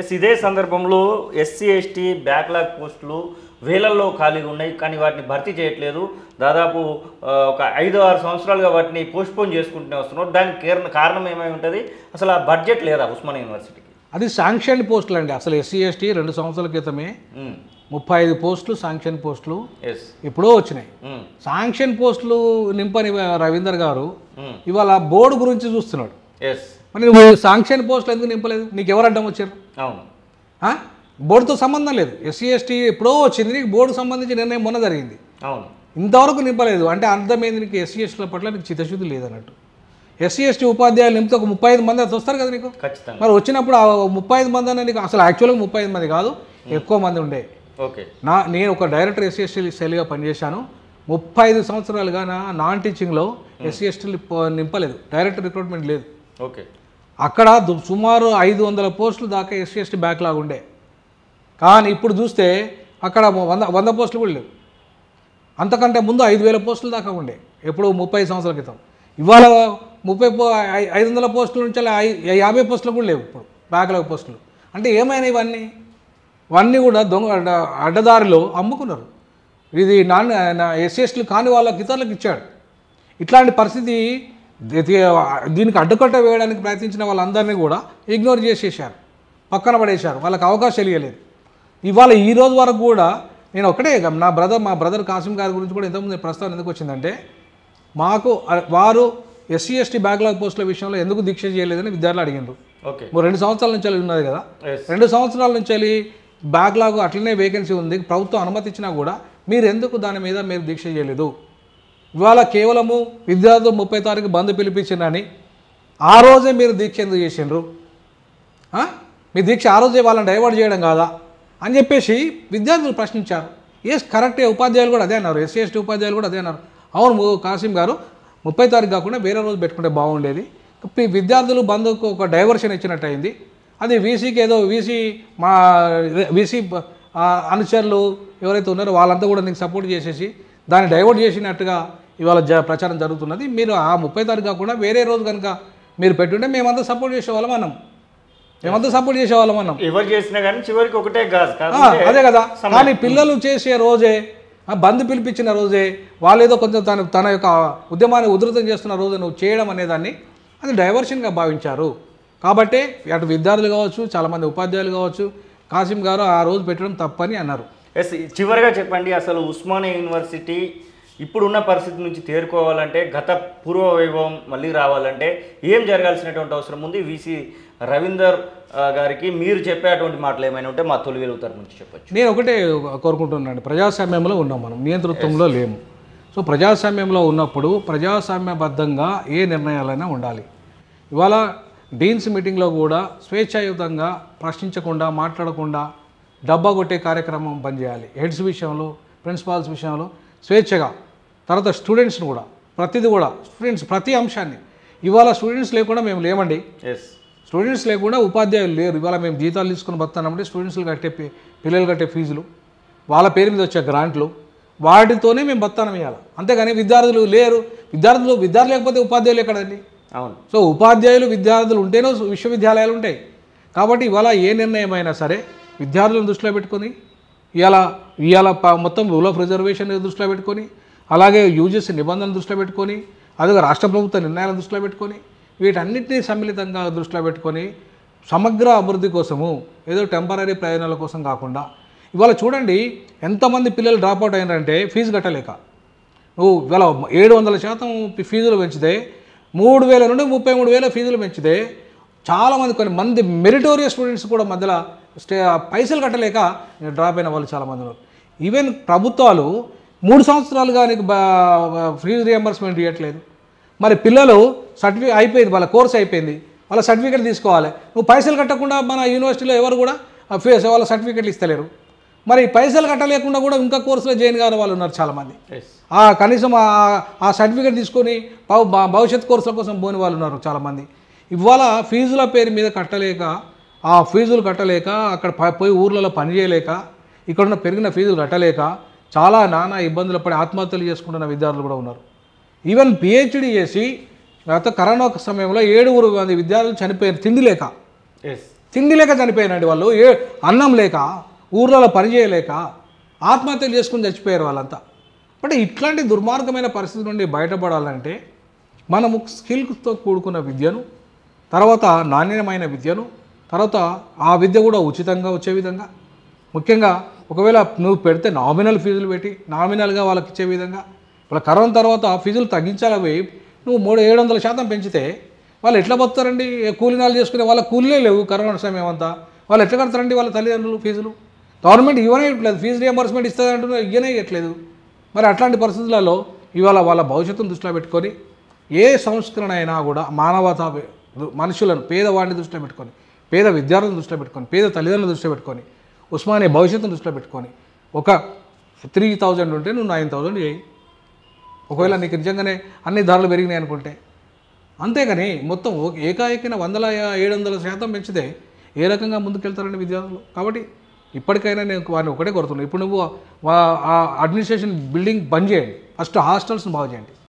yes ఇదే సందర్భంలో SC ST backlog పోస్టులు వేలల్లో ఖాళీగా ఉన్నాయి కానీ వాటిని భర్తీ చేయట్లేదు దాదాపు ఒక ఐదు ఆరు సంవత్సరాలుగా వాటిని పోస్ట్పోన్ చేసుకుంటూనే వస్తున్నారు దానికి కారణం ఏమై ఉంటుంది అసలు ఆ బడ్జెట్ లేదా ఉస్మాన్ యూనివర్సిటీకి అది శాంక్షన్ పోస్టులు అండి అసలు ఎస్సీ ఎస్టీ రెండు సంవత్సరాల క్రితమే ముప్పై ఐదు పోస్టులు శాంక్షన్ పోస్టులు ఎప్పుడో వచ్చినాయి శాంక్షన్ పోస్టులు నింపని రవీందర్ గారు ఇవాళ బోర్డు గురించి చూస్తున్నాడు మరి నువ్వు శాంక్షన్ పోస్టులు ఎందుకు నింపలేదు నీకు ఎవరు అడ్డం వచ్చారు బోర్డుతో సంబంధం లేదు ఎస్సీ ఎస్టీ ఎప్పుడో వచ్చింది నీకు బోర్డు సంబంధించి నిర్ణయం మొన్న జరిగింది అవును ఇంతవరకు నింపలేదు అంటే అర్థమైంది నీకు ఎస్సీ ఎస్టీల పట్ల నీకు చిత్తశుద్ధి లేదన్నట్టు ఎస్సీ ఎస్టీ ఉపాధ్యాయులు నింపితే ఒక ముప్పై ఐదు మంది వస్తారు కదా నీకు మరి వచ్చినప్పుడు ఆ ముప్పై ఐదు మంది అనే నీకు అసలు యాక్చువల్గా ముప్పై ఐదు మంది కాదు ఎక్కువ మంది ఉండే ఓకే నా నేను ఒక డైరెక్టర్ ఎస్సీ ఎస్టీ సెల్గా పనిచేశాను ముప్పై ఐదు సంవత్సరాలుగా నా నాన్ టీచింగ్లో ఎస్సీ ఎస్టీలు నింపలేదు డైరెక్టర్ రిక్రూట్మెంట్ లేదు ఓకే అక్కడ సుమారు ఐదు వందల పోస్టులు దాకా ఎస్సీ ఎస్టీ బ్యాక్లాగ్ ఉండే కానీ ఇప్పుడు చూస్తే అక్కడ వంద వంద పోస్టులు కూడా లేవు అంతకంటే ముందు ఐదు వేల పోస్టులు దాకా ఉండే ఎప్పుడు ముప్పై సంవత్సరాల క్రితం ఇవాళ ముప్పై పో ఐదు వందల పోస్టుల నుంచి యాభై పోస్టులు కూడా లేవు ఇప్పుడు బ్యాక్లాగ్ పోస్టులు అంటే ఏమైనా ఇవన్నీ ఇవన్నీ కూడా దొంగ అడ్డదారిలో అమ్ముకున్నారు ఇది నాన్న ఎస్సీ ఎస్టీలు కాని వాళ్ళకి ఇతరులకు ఇచ్చాడు ఇట్లాంటి పరిస్థితి దీనికి అడ్డుకట్ట వేయడానికి ప్రయత్నించిన వాళ్ళందరినీ కూడా ఇగ్నోర్ చేసేసారు పక్కన పడేశారు వాళ్ళకి అవకాశం ఇవ్వలేదు ఇవాళ ఈ రోజు వరకు కూడా నేను ఒకటే నా బ్రదర్ మా బ్రదర్ కాసిం గారి గురించి కూడా ఇంతకుముందు ప్రస్తావన ఎందుకు వచ్చిందంటే మాకు వారు ఎస్సీ ఎస్టీ బ్యాక్లాగ్ పోస్టుల విషయంలో ఎందుకు దీక్ష చేయలేదని విద్యార్థులు అడిగిండ్రు ఓకే రెండు సంవత్సరాల నుంచి ఉన్నది కదా రెండు సంవత్సరాల నుంచి బ్యాక్లాగ్ అట్లనే వేకెన్సీ ఉంది ప్రభుత్వం అనుమతిచ్చినా కూడా మీరు ఎందుకు దాని మీద మీరు దీక్ష చేయలేదు ఇవాళ కేవలము విద్యార్థులు ముప్పై తారీఖు బంద్ పిలిపించిందని ఆ రోజే మీరు దీక్ష ఎందుకు చేసిండ్రు మీ దీక్ష ఆ రోజే వాళ్ళని డైవర్ట్ చేయడం కాదా అని చెప్పేసి విద్యార్థులు ప్రశ్నించారు ఎస్ కరెక్టే ఉపాధ్యాయులు కూడా అదే అన్నారు ఎస్సీ ఎస్టీ ఉపాధ్యాయులు కూడా అదే అన్నారు అవును కాసిం గారు ముప్పై తారీఖు కాకుండా వేరే రోజు పెట్టుకుంటే బాగుండేది విద్యార్థులు బంద్కు ఒక డైవర్షన్ ఇచ్చినట్టు అయింది అది వీసీకి ఏదో వీసీ మా వీసీ అనుచరులు ఎవరైతే ఉన్నారో వాళ్ళంతా కూడా నీకు సపోర్ట్ చేసేసి దాన్ని డైవర్ట్ చేసినట్టుగా ఇవాళ జ ప్రచారం జరుగుతున్నది మీరు ఆ ముప్పై తారీఖు కాకుండా వేరే రోజు కనుక మీరు పెట్టుంటే మేమంతా సపోర్ట్ చేసేవాళ్ళం మనం మేమంతా సపోర్ట్ చేసేవాళ్ళం మనం ఎవరు చేసినా కానీ చివరికి ఒకటే అదే కదా కానీ పిల్లలు చేసే రోజే బంద్ పిలిపించిన రోజే వాళ్ళు ఏదో కొంచెం తన తన యొక్క ఉద్యమాన్ని ఉధృతం చేస్తున్న రోజు నువ్వు చేయడం అనేదాన్ని అది డైవర్షన్గా భావించారు కాబట్టి అటు విద్యార్థులు కావచ్చు చాలామంది ఉపాధ్యాయులు కావచ్చు కాసిం గారు ఆ రోజు పెట్టడం తప్పని అన్నారు ఎస్ చివరిగా చెప్పండి అసలు ఉస్మానియా యూనివర్సిటీ ఇప్పుడున్న పరిస్థితి నుంచి తేరుకోవాలంటే గత పూర్వ వైభవం మళ్ళీ రావాలంటే ఏం జరగాల్సినటువంటి అవసరం ఉంది వీసీ రవీందర్ గారికి మీరు చెప్పేటువంటి మాటలు ఏమైనా ఉంటే మా తొలి వెలుగుతారు తరపు నుంచి చెప్పచ్చు నేను ఒకటే కోరుకుంటున్నాను ప్రజాస్వామ్యంలో ఉన్నాం మనం నియంతృత్వంలో లేము సో ప్రజాస్వామ్యంలో ఉన్నప్పుడు ప్రజాస్వామ్యబద్ధంగా ఏ నిర్ణయాలైనా ఉండాలి ఇవాళ డీన్స్ మీటింగ్లో కూడా స్వేచ్ఛాయుతంగా ప్రశ్నించకుండా మాట్లాడకుండా డబ్బా కొట్టే కార్యక్రమం పనిచేయాలి హెడ్స్ విషయంలో ప్రిన్సిపాల్స్ విషయంలో స్వేచ్ఛగా తర్వాత స్టూడెంట్స్ని కూడా ప్రతిది కూడా స్టూడెంట్స్ ప్రతి అంశాన్ని ఇవాళ స్టూడెంట్స్ లేకుండా మేము లేమండి ఎస్ స్టూడెంట్స్ లేకుండా ఉపాధ్యాయులు లేరు ఇవాళ మేము జీతాలు తీసుకుని బతున్నామంటే స్టూడెంట్స్లు కట్టే పిల్లలు కట్టే ఫీజులు వాళ్ళ పేరు మీద వచ్చే గ్రాంట్లు వాటితోనే మేము బతానం ఇవ్వాలి అంతేగాని విద్యార్థులు లేరు విద్యార్థులు విద్యార్థులు లేకపోతే ఉపాధ్యాయులు ఎక్కడండి అవును సో ఉపాధ్యాయులు విద్యార్థులు ఉంటేనే విశ్వవిద్యాలయాలు ఉంటాయి కాబట్టి ఇవాళ ఏ నిర్ణయం అయినా సరే విద్యార్థులను దృష్టిలో పెట్టుకొని ఇవాళ ఇవాళ మొత్తం రూల్ ఆఫ్ రిజర్వేషన్ దృష్టిలో పెట్టుకొని అలాగే యూజీసీ నిబంధనలు దృష్టిలో పెట్టుకొని అదే రాష్ట్ర ప్రభుత్వ నిర్ణయాలను దృష్టిలో పెట్టుకొని వీటన్నిటినీ సమ్మిళితంగా దృష్టిలో పెట్టుకొని సమగ్ర అభివృద్ధి కోసము ఏదో టెంపరీ ప్రయోజనాల కోసం కాకుండా ఇవాళ చూడండి ఎంతమంది పిల్లలు డ్రాప్ అవుట్ అయినారంటే ఫీజు కట్టలేక నువ్వు ఇవాళ ఏడు వందల శాతం ఫీజులు పెంచితే మూడు వేల నుండి ముప్పై మూడు వేల ఫీజులు పెంచితే చాలామంది కొన్ని మంది మెరిటోరియస్ స్టూడెంట్స్ కూడా మధ్యలో స్టే పైసలు కట్టలేక డ్రాప్ అయిన వాళ్ళు చాలామంది ఉన్నారు ఈవెన్ ప్రభుత్వాలు మూడు సంవత్సరాలుగా నీకు ఫీజు రియంబర్స్మెంట్ ఇవ్వట్లేదు మరి పిల్లలు సర్టిఫికేట్ అయిపోయింది వాళ్ళ కోర్స్ అయిపోయింది వాళ్ళ సర్టిఫికేట్ తీసుకోవాలి నువ్వు పైసలు కట్టకుండా మన యూనివర్సిటీలో ఎవరు కూడా ఫీజు వాళ్ళ సర్టిఫికేట్లు ఇస్తలేరు మరి పైసలు కట్టలేకుండా కూడా ఇంకా కోర్సులో జాయిన్ కాని వాళ్ళు ఉన్నారు చాలామంది ఆ కనీసం ఆ సర్టిఫికేట్ తీసుకొని భవిష్యత్ కోర్సుల కోసం పోని వాళ్ళు ఉన్నారు చాలామంది ఇవాళ ఫీజుల పేరు మీద కట్టలేక ఆ ఫీజులు కట్టలేక అక్కడ పోయి ఊర్లలో పని చేయలేక ఇక్కడున్న పెరిగిన ఫీజులు కట్టలేక చాలా నానా ఇబ్బందులు పడి ఆత్మహత్యలు చేసుకుంటున్న విద్యార్థులు కూడా ఉన్నారు ఈవెన్ పిహెచ్డీ చేసి తర్వాత కరోనా సమయంలో ఏడుగురు మంది విద్యార్థులు చనిపోయారు తిండి లేక తిండి లేక చనిపోయారండి వాళ్ళు ఏ అన్నం లేక ఊర్లలో పనిచేయలేక ఆత్మహత్యలు చేసుకుని చచ్చిపోయారు వాళ్ళంతా అంటే ఇట్లాంటి దుర్మార్గమైన పరిస్థితి నుండి బయటపడాలంటే మనము స్కిల్స్తో కూడుకున్న విద్యను తర్వాత నాణ్యమైన విద్యను తర్వాత ఆ విద్య కూడా ఉచితంగా వచ్చే విధంగా ముఖ్యంగా ఒకవేళ నువ్వు పెడితే నామినల్ ఫీజులు పెట్టి నామినల్గా వాళ్ళకి ఇచ్చే విధంగా వాళ్ళ కరోనా తర్వాత ఫీజులు తగ్గించాలి నువ్వు మూడు ఏడు వందల శాతం పెంచితే వాళ్ళు ఎట్లా పోతారండి కూలినాలు చేసుకునే వాళ్ళ కూలీలే లేవు కరోనా సమయం అంతా వాళ్ళు ఎట్లా కడతారండి వాళ్ళ తల్లిదండ్రులు ఫీజులు గవర్నమెంట్ ఇవ్వనే ఇవ్వట్లేదు ఫీజు రియంబర్స్మెంట్ ఇస్తుంది అంటున్నా ఇవ్వనే ఇవ్వట్లేదు మరి అట్లాంటి పరిస్థితులలో ఇవాళ వాళ్ళ భవిష్యత్తును దృష్టిలో పెట్టుకొని ఏ సంస్కరణ అయినా కూడా మానవతా మనుషులను పేదవాడిని దృష్టిలో పెట్టుకొని పేద విద్యార్థులను దృష్టిలో పెట్టుకొని పేద తల్లిదండ్రులను దృష్టిలో పెట్టుకొని ఉస్మానే భవిష్యత్తును దృష్టిలో పెట్టుకొని ఒక త్రీ థౌజండ్ ఉంటే నువ్వు నైన్ థౌజండ్ చేయి ఒకవేళ నీకు నిజంగానే అన్ని ధరలు పెరిగినాయి అనుకుంటే అంతేగాని మొత్తం ఏకాఏకైన వందల ఏడు వందల శాతం పెంచితే ఏ రకంగా ముందుకెళ్తారండి విద్యార్థులు కాబట్టి ఇప్పటికైనా నేను వారిని ఒకటే కోరుతున్నాను ఇప్పుడు నువ్వు అడ్మినిస్ట్రేషన్ బిల్డింగ్ బంద్ చేయండి ఫస్ట్ హాస్టల్స్ని బాగు చేయండి